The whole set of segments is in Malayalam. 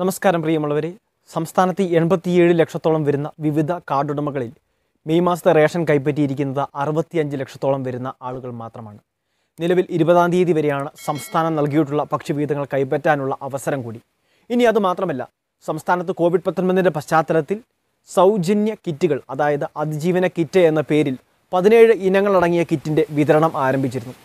നമസ്കാരം പ്രിയമുള്ളവരെ സംസ്ഥാനത്ത് എൺപത്തിയേഴ് ലക്ഷത്തോളം വരുന്ന വിവിധ കാർഡുടമകളിൽ മെയ് മാസത്തെ റേഷൻ കൈപ്പറ്റിയിരിക്കുന്നത് അറുപത്തിയഞ്ച് ലക്ഷത്തോളം വരുന്ന ആളുകൾ മാത്രമാണ് നിലവിൽ ഇരുപതാം തീയതി വരെയാണ് സംസ്ഥാനം നൽകിയിട്ടുള്ള പക്ഷിവിഹിതങ്ങൾ കൈപ്പറ്റാനുള്ള അവസരം കൂടി ഇനി അത് മാത്രമല്ല സംസ്ഥാനത്ത് കോവിഡ് പത്തൊൻപതിൻ്റെ പശ്ചാത്തലത്തിൽ സൗജന്യ കിറ്റുകൾ അതായത് അതിജീവന കിറ്റ് എന്ന പേരിൽ പതിനേഴ് ഇനങ്ങളടങ്ങിയ കിറ്റിൻ്റെ വിതരണം ആരംഭിച്ചിരുന്നു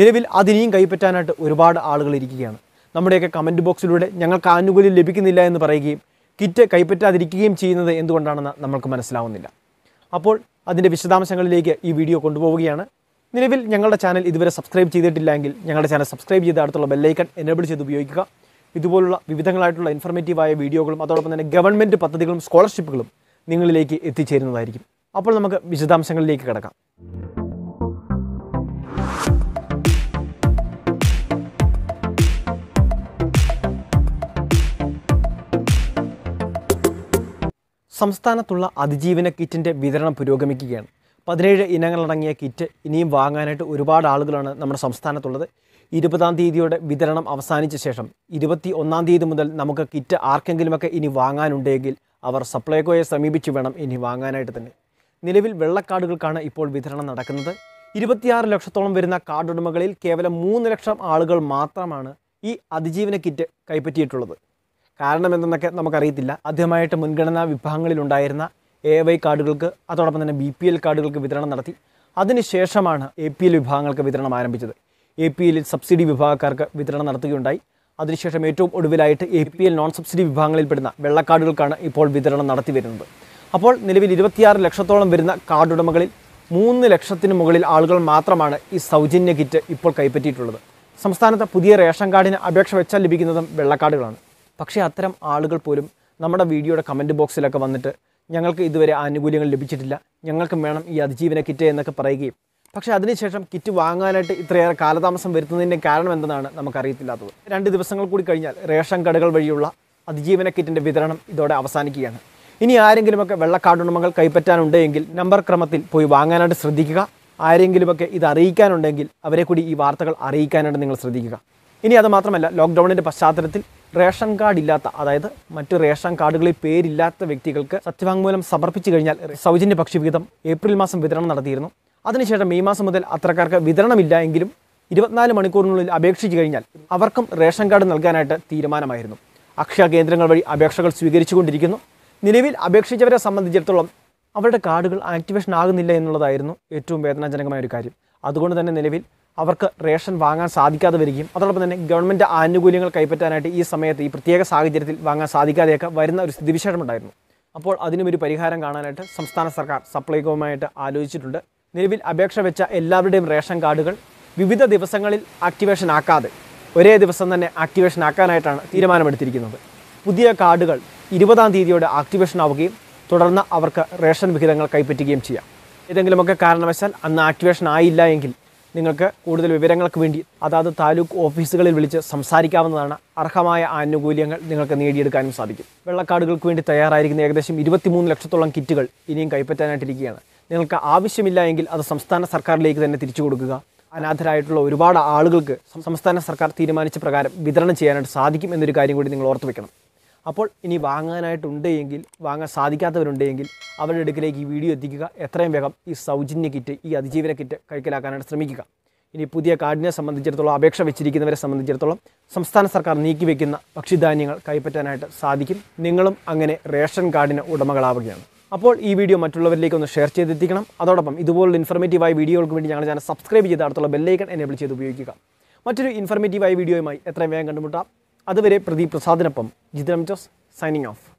നിലവിൽ അതിനെയും കൈപ്പറ്റാനായിട്ട് ഒരുപാട് ആളുകൾ ഇരിക്കുകയാണ് നമ്മുടെയൊക്കെ കമൻറ്റ് ബോക്സിലൂടെ ഞങ്ങൾക്ക് ആനുകൂല്യം ലഭിക്കുന്നില്ല എന്ന് പറയുകയും കിറ്റ് കൈപ്പറ്റാതിരിക്കുകയും ചെയ്യുന്നത് എന്തുകൊണ്ടാണെന്ന് നമ്മൾക്ക് മനസ്സിലാവുന്നില്ല അപ്പോൾ അതിൻ്റെ വിശദാംശങ്ങളിലേക്ക് ഈ വീഡിയോ കൊണ്ടുപോവുകയാണ് നിലവിൽ ഞങ്ങളുടെ ചാനൽ ഇതുവരെ സബ്സ്ക്രൈബ് ചെയ്തിട്ടില്ലെങ്കിൽ ഞങ്ങളുടെ ചാനൽ സബ്സ്ക്രൈബ് ചെയ്ത് അടുത്തുള്ള ബെല്ലൈക്കൺ എനേബിൾ ചെയ്ത് ഉപയോഗിക്കുക ഇതുപോലുള്ള വിവിധങ്ങളായിട്ടുള്ള ഇൻഫർമേറ്റീവായ വീഡിയോകളും അതോടൊപ്പം തന്നെ ഗവൺമെൻറ് പദ്ധതികളും സ്കോളർഷിപ്പുകളും നിങ്ങളിലേക്ക് എത്തിച്ചേരുന്നതായിരിക്കും അപ്പോൾ നമുക്ക് വിശദാംശങ്ങളിലേക്ക് കിടക്കാം സംസ്ഥാനത്തുള്ള അതിജീവന കിറ്റിൻ്റെ വിതരണം പുരോഗമിക്കുകയാണ് പതിനേഴ് ഇനങ്ങളടങ്ങിയ കിറ്റ് ഇനിയും വാങ്ങാനായിട്ട് ഒരുപാട് ആളുകളാണ് നമ്മുടെ സംസ്ഥാനത്തുള്ളത് ഇരുപതാം തീയതിയോടെ വിതരണം അവസാനിച്ച ശേഷം ഇരുപത്തി ഒന്നാം തീയതി മുതൽ നമുക്ക് കിറ്റ് ആർക്കെങ്കിലുമൊക്കെ ഇനി വാങ്ങാനുണ്ടെങ്കിൽ അവർ സപ്ലൈകോയെ സമീപിച്ച് വേണം ഇനി വാങ്ങാനായിട്ട് തന്നെ നിലവിൽ വെള്ളക്കാടുകൾക്കാണ് ഇപ്പോൾ വിതരണം നടക്കുന്നത് ഇരുപത്തിയാറ് ലക്ഷത്തോളം വരുന്ന കാർഡുടമകളിൽ കേവലം മൂന്ന് ലക്ഷം ആളുകൾ മാത്രമാണ് ഈ അതിജീവന കിറ്റ് കൈപ്പറ്റിയിട്ടുള്ളത് കാരണം എന്തെന്നൊക്കെ നമുക്കറിയത്തില്ല ആദ്യമായിട്ട് മുൻഗണനാ വിഭാഗങ്ങളിലുണ്ടായിരുന്ന എ വൈ കാർഡുകൾക്ക് അതോടൊപ്പം തന്നെ ബി പി എൽ കാർഡുകൾക്ക് വിതരണം നടത്തി അതിനുശേഷമാണ് എ പി എൽ വിഭാഗങ്ങൾക്ക് വിതരണം ആരംഭിച്ചത് എ പി എല്ലിൽ സബ്സിഡി വിഭാഗക്കാർക്ക് വിതരണം നടത്തുകയുണ്ടായി അതിനുശേഷം ഏറ്റവും ഒടുവിലായിട്ട് A P L non subsidy വിഭാഗങ്ങളിൽപ്പെടുന്ന വെള്ളക്കാർഡുകൾക്കാണ് ഇപ്പോൾ വിതരണം നടത്തി വരുന്നത് അപ്പോൾ നിലവിൽ ഇരുപത്തിയാറ് ലക്ഷത്തോളം വരുന്ന കാർഡുടമകളിൽ മൂന്ന് ലക്ഷത്തിന് മുകളിൽ ആളുകൾ മാത്രമാണ് ഈ സൗജന്യ കിറ്റ് ഇപ്പോൾ കൈപ്പറ്റിയിട്ടുള്ളത് സംസ്ഥാനത്ത് പുതിയ റേഷൻ കാർഡിന് അപേക്ഷ വെച്ചാൽ ലഭിക്കുന്നതും വെള്ളക്കാർഡുകളാണ് പക്ഷേ അത്തരം ആളുകൾ പോലും നമ്മുടെ വീഡിയോയുടെ കമൻറ്റ് ബോക്സിലൊക്കെ വന്നിട്ട് ഞങ്ങൾക്ക് ഇതുവരെ ആനുകൂല്യങ്ങൾ ലഭിച്ചിട്ടില്ല ഞങ്ങൾക്ക് വേണം ഈ അതിജീവന കിറ്റ് എന്നൊക്കെ പറയുകയും പക്ഷേ അതിനുശേഷം കിറ്റ് വാങ്ങാനായിട്ട് ഇത്രയേറെ കാലതാമസം വരുത്തുന്നതിൻ്റെ കാരണം എന്തെന്നാണ് നമുക്കറിയത്തില്ലാത്തത് രണ്ട് ദിവസങ്ങൾ കൂടി കഴിഞ്ഞാൽ റേഷൻ കടകൾ വഴിയുള്ള അതിജീവന കിറ്റിൻ്റെ വിതരണം ഇതോടെ അവസാനിക്കുകയാണ് ഇനി ആരെങ്കിലുമൊക്കെ വെള്ളക്കാർഡുണമകൾ കൈപ്പറ്റാനുണ്ടെങ്കിൽ നമ്പർ ക്രമത്തിൽ പോയി വാങ്ങാനായിട്ട് ശ്രദ്ധിക്കുക ആരെങ്കിലുമൊക്കെ ഇത് അറിയിക്കാനുണ്ടെങ്കിൽ അവരെ കൂടി ഈ വാർത്തകൾ അറിയിക്കാനായിട്ട് നിങ്ങൾ ശ്രദ്ധിക്കുക ഇനി അത് മാത്രമല്ല ലോക്ക്ഡൗണിൻ്റെ പശ്ചാത്തലത്തിൽ റേഷൻ കാർഡ് ഇല്ലാത്ത അതായത് മറ്റ് റേഷൻ കാർഡുകളിൽ പേരില്ലാത്ത വ്യക്തികൾക്ക് സത്യവാങ്മൂലം സമർപ്പിച്ചു കഴിഞ്ഞാൽ സൗജന്യ ഭക്ഷ്യവിഹിതം ഏപ്രിൽ മാസം വിതരണം നടത്തിയിരുന്നു അതിനുശേഷം മെയ് മാസം മുതൽ അത്രക്കാർക്ക് വിതരണമില്ല എങ്കിലും ഇരുപത്തിനാല് മണിക്കൂറിനുള്ളിൽ അപേക്ഷിച്ചു കഴിഞ്ഞാൽ അവർക്കും റേഷൻ കാർഡ് നൽകാനായിട്ട് തീരുമാനമായിരുന്നു അക്ഷയ കേന്ദ്രങ്ങൾ വഴി അപേക്ഷകൾ സ്വീകരിച്ചുകൊണ്ടിരിക്കുന്നു നിലവിൽ അപേക്ഷിച്ചവരെ സംബന്ധിച്ചിടത്തോളം അവരുടെ കാർഡുകൾ ആക്ടിവേഷൻ ആകുന്നില്ല എന്നുള്ളതായിരുന്നു ഏറ്റവും വേദനാജനകമായ ഒരു കാര്യം അതുകൊണ്ട് തന്നെ നിലവിൽ അവർക്ക് റേഷൻ വാങ്ങാൻ സാധിക്കാതെ വരികയും അതോടൊപ്പം തന്നെ ഗവൺമെൻറ് ആനുകൂല്യങ്ങൾ കൈപ്പറ്റാനായിട്ട് ഈ സമയത്ത് ഈ പ്രത്യേക സാഹചര്യത്തിൽ വാങ്ങാൻ സാധിക്കാതെയൊക്കെ വരുന്ന ഒരു ഉണ്ടായിരുന്നു അപ്പോൾ അതിനും ഒരു പരിഹാരം കാണാനായിട്ട് സംസ്ഥാന സർക്കാർ സപ്ലൈകോമായിട്ട് ആലോചിച്ചിട്ടുണ്ട് നിലവിൽ അപേക്ഷ വെച്ച എല്ലാവരുടെയും റേഷൻ കാർഡുകൾ വിവിധ ദിവസങ്ങളിൽ ആക്ടിവേഷൻ ആക്കാതെ ഒരേ ദിവസം തന്നെ ആക്ടിവേഷൻ ആക്കാനായിട്ടാണ് തീരുമാനമെടുത്തിരിക്കുന്നത് പുതിയ കാർഡുകൾ ഇരുപതാം തീയതിയോടെ ആക്ടിവേഷൻ ആവുകയും തുടർന്ന് അവർക്ക് റേഷൻ വിഹിതങ്ങൾ കൈപ്പറ്റുകയും ചെയ്യാം ഏതെങ്കിലുമൊക്കെ കാരണവശാൽ അന്ന് ആക്ടിവേഷൻ ആയില്ല എങ്കിൽ നിങ്ങൾക്ക് കൂടുതൽ വിവരങ്ങൾക്ക് വേണ്ടി അതാത് താലൂക്ക് ഓഫീസുകളിൽ വിളിച്ച് സംസാരിക്കാവുന്നതാണ് അർഹമായ ആനുകൂല്യങ്ങൾ നിങ്ങൾക്ക് നേടിയെടുക്കാനും സാധിക്കും വെള്ളക്കാടുകൾക്ക് വേണ്ടി തയ്യാറായിരിക്കുന്ന ഏകദേശം ഇരുപത്തിമൂന്ന് ലക്ഷത്തോളം കിറ്റുകൾ ഇനിയും കൈപ്പറ്റാനായിട്ടിരിക്കുകയാണ് നിങ്ങൾക്ക് ആവശ്യമില്ല എങ്കിൽ അത് സംസ്ഥാന സർക്കാരിലേക്ക് തന്നെ തിരിച്ചു കൊടുക്കുക അനാഥരായിട്ടുള്ള ഒരുപാട് ആളുകൾക്ക് സംസ്ഥാന സർക്കാർ തീരുമാനിച്ച പ്രകാരം വിതരണം ചെയ്യാനായിട്ട് സാധിക്കും എന്നൊരു കാര്യം കൂടി നിങ്ങൾ ഓർത്തു വെക്കണം അപ്പോൾ ഇനി വാങ്ങാനായിട്ടുണ്ട് എങ്കിൽ വാങ്ങാൻ സാധിക്കാത്തവരുണ്ട് എങ്കിൽ അവരുടെ അടുക്കിലേക്ക് ഈ വീഡിയോ എത്തിക്കുക എത്രയും വേഗം ഈ സൗജന്യ കിറ്റ് ഈ അതിജീവന കിറ്റ് കൈക്കലാക്കാനായിട്ട് ശ്രമിക്കുക ഇനി പുതിയ കാർഡിനെ സംബന്ധിച്ചിടത്തോളം അപേക്ഷ വെച്ചിരിക്കുന്നവരെ സംബന്ധിച്ചിടത്തോളം സംസ്ഥാന സർക്കാർ നീക്കിവെക്കുന്ന ഭക്ഷ്യധാന്യങ്ങൾ കൈപ്പറ്റാനായിട്ട് സാധിക്കും നിങ്ങളും അങ്ങനെ റേഷൻ കാർഡിന് ഉടമകളാവുകയാണ് അപ്പോൾ ഈ വീഡിയോ മറ്റുള്ളവരിലേക്ക് ഒന്ന് ഷെയർ ചെയ്തെത്തിക്കണം അതോടൊപ്പം ഇതുപോലുള്ള ഇൻഫർമേറ്റീവായ വീഡിയോകൾക്ക് വേണ്ടി ഞങ്ങൾ ഞാൻ സബ്സ്ക്രൈബ് ചെയ്ത് അടുത്തുള്ള ബെല്ലൈക്കൺ എനേബിൾ ചെയ്ത് ഉപയോഗിക്കുക മറ്റൊരു ഇൻഫർമേറ്റീവായ വീഡിയോയുമായി എത്രയും വേഗം കണ്ടുമുട്ടാം അതുവരെ പ്രദീപ് പ്രസാദിനൊപ്പം ജിതം ജോസ് സൈനിങ് ഓഫ്